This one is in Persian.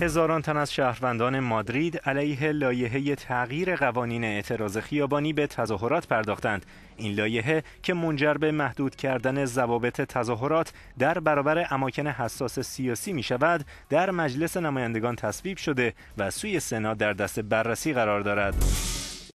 هزاران تن از شهروندان مادرید علیه لایحه تغییر قوانین اعتراض خیابانی به تظاهرات پرداختند این لایحه که منجر به محدود کردن ضوابط تظاهرات در برابر اماکن حساس سیاسی می شود در مجلس نمایندگان تصویب شده و سوی سنا در دست بررسی قرار دارد